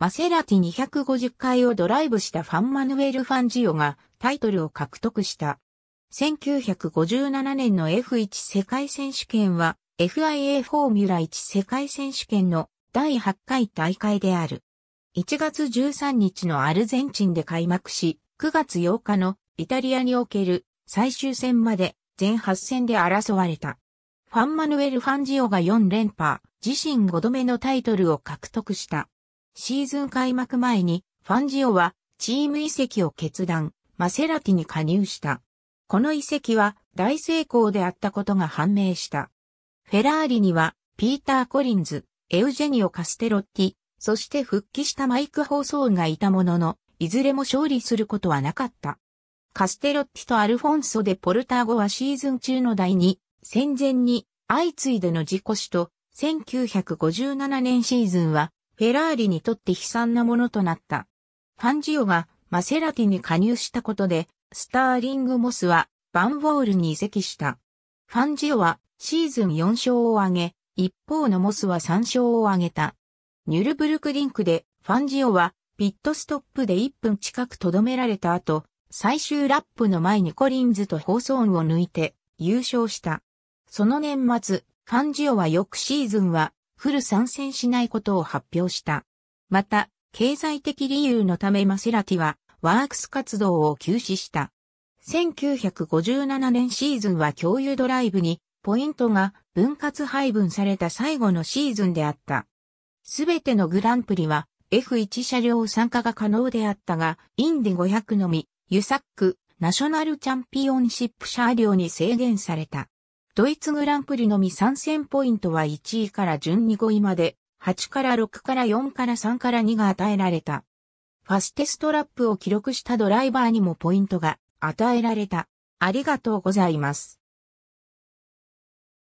マセラティ250回をドライブしたファン・マヌエル・ファンジオがタイトルを獲得した。1957年の F1 世界選手権は FIA フォーミュラ1世界選手権の第8回大会である。1月13日のアルゼンチンで開幕し、9月8日のイタリアにおける最終戦まで全8戦で争われた。ファンマヌエル・ファンジオが4連覇、自身5度目のタイトルを獲得した。シーズン開幕前にファンジオはチーム移籍を決断、マセラティに加入した。この移籍は大成功であったことが判明した。フェラーリにはピーター・コリンズ、エウジェニオ・カステロッティ、そして復帰したマイク・放送がいたものの、いずれも勝利することはなかった。カステロッティとアルフォンソでポルター後はシーズン中の第2戦前に相次いでの事故死と1957年シーズンはフェラーリにとって悲惨なものとなった。ファンジオがマセラティに加入したことで、スターリング・モスはバンボールに移籍した。ファンジオはシーズン4勝を挙げ、一方のモスは3勝を挙げた。ニュルブルクリンクでファンジオはピットストップで1分近くとどめられた後、最終ラップの前にコリンズとホソーンを抜いて優勝した。その年末、ファンジオは翌シーズンはフル参戦しないことを発表した。また、経済的理由のためマセラティはワークス活動を休止した。1957年シーズンは共有ドライブにポイントが分割配分された最後のシーズンであった。すべてのグランプリは F1 車両参加が可能であったが、インディ500のみ、ユサック、ナショナルチャンピオンシップ車両に制限された。ドイツグランプリのみ参戦ポイントは1位から順に5位まで、8から6から4から3から2が与えられた。ファステストラップを記録したドライバーにもポイントが与えられた。ありがとうございます。